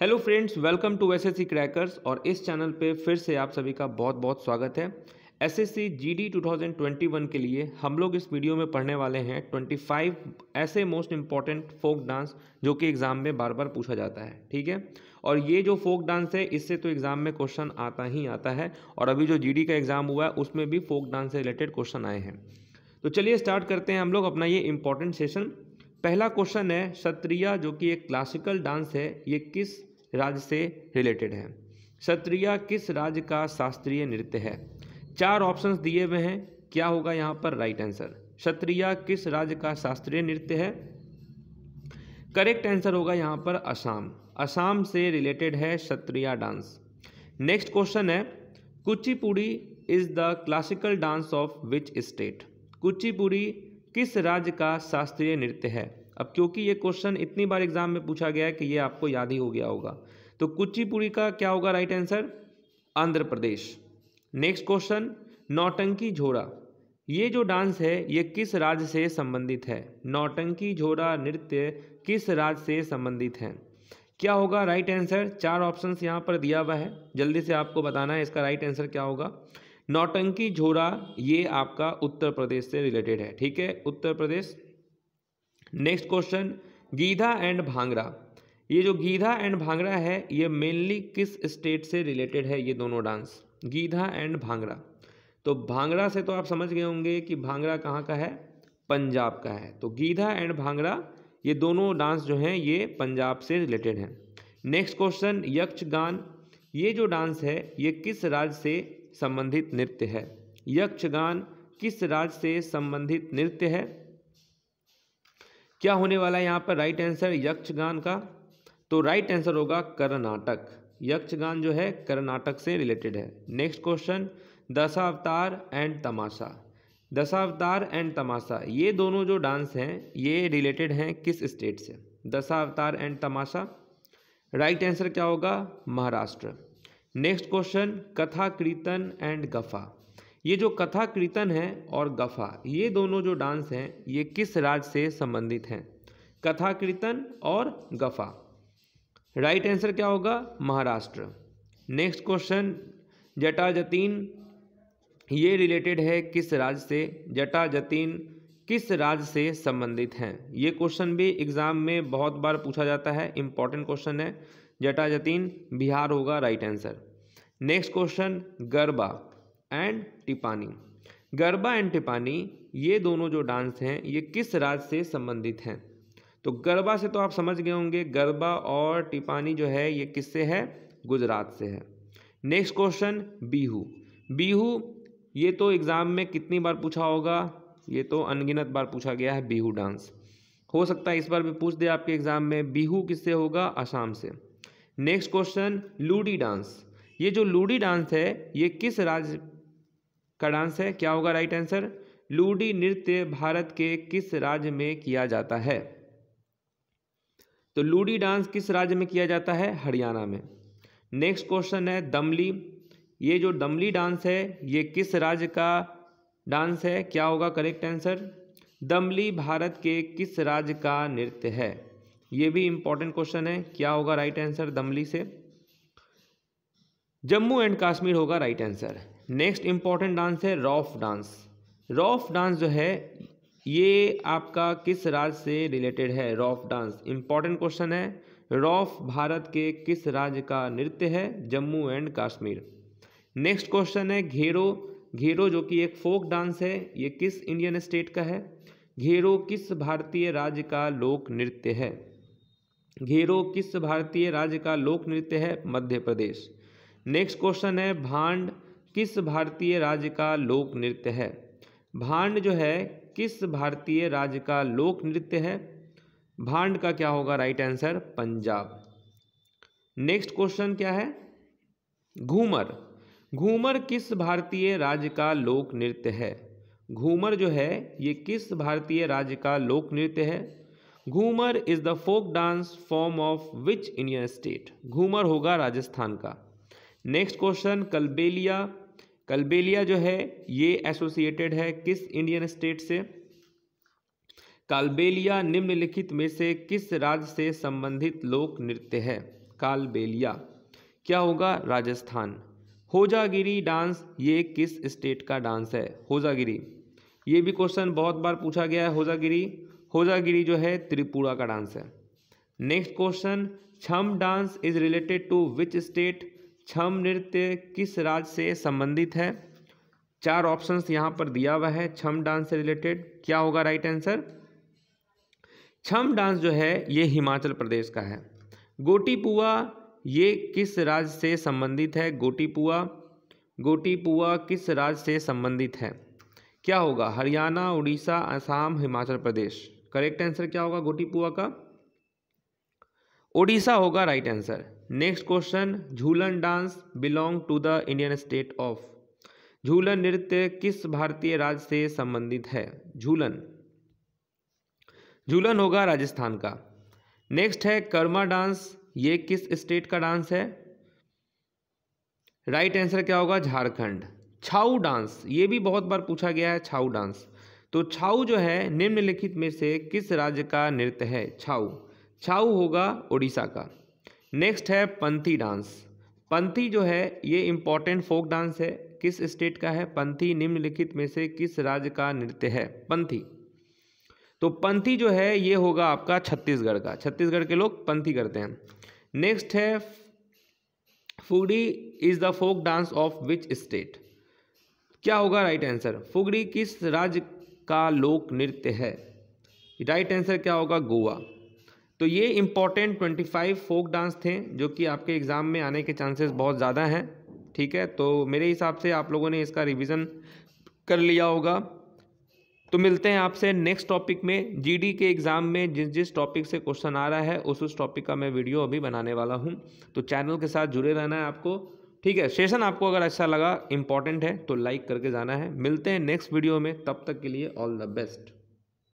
hello friends welcome to S S crackers और इस channel पे फिर से आप सभी का बहुत बहुत स्वागत है S S C G D two thousand twenty one के लिए हम लोग इस वीडियो में पढ़ने वाले हैं ट्वेंटी फाइव ऐसे मोस्ट इम्पॉर्टेंट फोक डांस जो कि एग्ज़ाम में बार बार पूछा जाता है ठीक है और ये जो फोक डांस है इससे तो एग्ज़ाम में क्वेश्चन आता ही आता है और अभी जो जी डी का एग्ज़ाम हुआ है उसमें भी फोक डांस से रिलेटेड क्वेश्चन आए हैं तो चलिए स्टार्ट करते हैं हम लोग अपना ये इम्पोर्टेंट सेशन पहला क्वेश्चन है क्षत्रिया जो कि एक क्लासिकल डांस है ये किस राज्य से रिलेटेड है सत्रिया किस राज्य का शास्त्रीय नृत्य है चार ऑप्शंस दिए हुए हैं क्या होगा यहाँ पर राइट आंसर क्षत्रिया किस राज्य का शास्त्रीय नृत्य है करेक्ट आंसर होगा यहाँ पर असम असम से रिलेटेड है क्षत्रिया डांस नेक्स्ट क्वेश्चन है Kuchipudi is the classical dance of which state Kuchipudi किस राज्य का शास्त्रीय नृत्य है अब क्योंकि ये क्वेश्चन इतनी बार एग्जाम में पूछा गया है कि ये आपको याद ही हो गया होगा तो कुचिपुड़ी का क्या होगा right answer Andhra Pradesh next question Nautanki Jhora ये जो डांस है ये किस राज्य से संबंधित है नौटंकी झोरा नृत्य किस राज्य से संबंधित है क्या होगा राइट आंसर चार ऑप्शन यहाँ पर दिया हुआ है जल्दी से आपको बताना है इसका राइट आंसर क्या होगा नौटंकी झोरा ये आपका उत्तर प्रदेश से रिलेटेड है ठीक है Uttar Pradesh next question Giddha and Bhangra ये जो गीधा एंड भांगड़ा है ये मेनली किस स्टेट से रिलेटेड है ये दोनों डांस गीधा एंड भांगड़ा तो भांगड़ा से तो आप समझ गए होंगे कि भांगरा कहाँ का है पंजाब का है तो गीधा एंड भांगड़ा ये दोनों डांस जो हैं ये पंजाब से रिलेटेड हैं नेक्स्ट क्वेश्चन यक्षगान ये जो डांस है ये किस राज्य से संबंधित नृत्य है यक्षगान किस राज्य से संबंधित नृत्य है क्या होने वाला है यहाँ पर राइट आंसर यक्षगान का तो राइट आंसर होगा कर्नाटक यक्षगान जो है कर्नाटक से रिलेटेड है next question Dashavatar and Tamasha Dashavatar and Tamasha ये दोनों जो डांस हैं ये रिलेटेड हैं किस स्टेट से Dashavatar and Tamasha right answer क्या होगा महाराष्ट्र नेक्स्ट क्वेश्चन कथा कीर्तन एंड गफा ये जो कथा कीर्तन है और गफ़ा ये दोनों जो डांस हैं ये किस राज्य से संबंधित हैं कथा कीर्तन और गफ़ा राइट आंसर क्या होगा महाराष्ट्र नेक्स्ट क्वेश्चन जटा जतीन ये रिलेटेड है किस राज्य से जटा जतीन किस राज्य से संबंधित हैं ये क्वेश्चन भी एग्जाम में बहुत बार पूछा जाता है इंपॉर्टेंट क्वेश्चन है जटा जतीन बिहार होगा right answer next question Garba and Tippani Garba and Tippani ये दोनों जो डांस हैं ये किस राज्य से संबंधित हैं तो गरबा से तो आप समझ गए होंगे गरबा और टिपानी जो है ये किससे है गुजरात से है नेक्स्ट क्वेश्चन बीहू बीहू ये तो एग्ज़ाम में कितनी बार पूछा होगा ये तो अनगिनत बार पूछा गया है बीहू डांस हो सकता है इस बार भी पूछ दे आपके एग्ज़ाम में बीहू किससे होगा आसाम से नेक्स्ट क्वेश्चन लूडी डांस ये जो लूडी डांस है ये किस राज्य का डांस है क्या होगा राइट आंसर लूडी नृत्य भारत के किस राज्य में किया जाता है तो लूडी डांस किस राज्य में किया जाता है हरियाणा में नेक्स्ट क्वेश्चन है दमली ये जो दमली डांस है ये किस राज्य का डांस है क्या होगा करेक्ट आंसर दमली भारत के किस राज्य का नृत्य है ये भी इंपॉर्टेंट क्वेश्चन है क्या होगा राइट आंसर दमली से जम्मू एंड कश्मीर होगा right answer next important dance है रॉफ डांस रॉफ डांस जो है ये आपका किस राज्य से रिलेटेड है रॉफ डांस इम्पॉर्टेंट क्वेश्चन है रॉफ भारत के किस राज्य का नृत्य है Jammu and Kashmir next question है घेरो घेरो जो कि एक फोक डांस है ये किस इंडियन स्टेट का है घेरो किस भारतीय राज्य का लोक नृत्य है घेरो किस भारतीय राज्य का लोक नृत्य है मध्य प्रदेश नेक्स्ट क्वेश्चन है भांड किस भारतीय राज्य का लोक नृत्य है भांड जो है किस भारतीय राज्य का लोक नृत्य है भांड का क्या होगा right answer Punjab next question क्या है घूमर घूमर किस भारतीय राज्य का लोक नृत्य है घूमर जो है ये किस भारतीय राज्य का लोक नृत्य है Ghoomar is the folk dance form of which Indian state Ghoomar होगा राजस्थान का नेक्स्ट क्वेश्चन कलबेलिया कलबेलिया जो है ये एसोसिएटेड है किस इंडियन स्टेट से कालबेलिया निम्नलिखित में से किस राज्य से संबंधित लोक नृत्य है कालबेलिया क्या होगा राजस्थान होजागिरी डांस ये किस स्टेट का डांस है होजागिरी ये भी क्वेश्चन बहुत बार पूछा गया है होजागिरी होजागिरी जो है त्रिपुरा का डांस है next question Cham dance is related to which state Cham नृत्य किस राज्य से संबंधित है चार ऑप्शंस यहाँ पर दिया हुआ है छम डांस से रिलेटेड क्या होगा राइट आंसर छम डांस जो है ये हिमाचल प्रदेश का है गोटीपुआ ये किस राज्य से संबंधित है गोटीपुआ गोटीपुआ किस राज्य से संबंधित है क्या होगा हरियाणा उड़ीसा असम हिमाचल प्रदेश करेक्ट आंसर क्या होगा गोटीपुआ का ओडिशा होगा right answer next question Jhulan dance belong to the Indian state of Jhulan नृत्य किस भारतीय राज्य से संबंधित है झूलन झूलन होगा राजस्थान का नेक्स्ट है कर्मा डांस ये किस स्टेट का डांस है राइट right आंसर क्या होगा झारखंड छाऊ डांस ये भी बहुत बार पूछा गया है छाऊ डांस तो छाऊ जो है निम्नलिखित में से किस राज्य का नृत्य है छाऊ छाऊ होगा उड़ीसा का नेक्स्ट है पंथी डांस पंथी जो है ये इम्पॉर्टेंट फोक डांस है किस स्टेट का है पंथी निम्नलिखित में से किस राज्य का नृत्य है पंथी तो पंथी जो है ये होगा आपका छत्तीसगढ़ का छत्तीसगढ़ के लोग पंथी करते हैं नेक्स्ट है Fugdi is the folk dance of which state क्या होगा राइट आंसर फुगड़ी किस राज्य का लोक नृत्य है राइट आंसर क्या होगा गोवा तो ये important twenty five folk dance थे जो कि आपके एग्ज़ाम में आने के चांसेस बहुत ज़्यादा हैं ठीक है तो मेरे हिसाब से आप लोगों ने इसका रिविज़न कर लिया होगा तो मिलते हैं आपसे नेक्स्ट टॉपिक में जीडी के एग्ज़ाम में जिस जिस टॉपिक से क्वेश्चन आ रहा है उस उस टॉपिक का मैं वीडियो अभी बनाने वाला हूँ तो चैनल के साथ जुड़े रहना है आपको ठीक है सेशन आपको अगर अच्छा लगा इंपॉर्टेंट है तो लाइक करके जाना है मिलते हैं नेक्स्ट वीडियो में तब तक के लिए ऑल द बेस्ट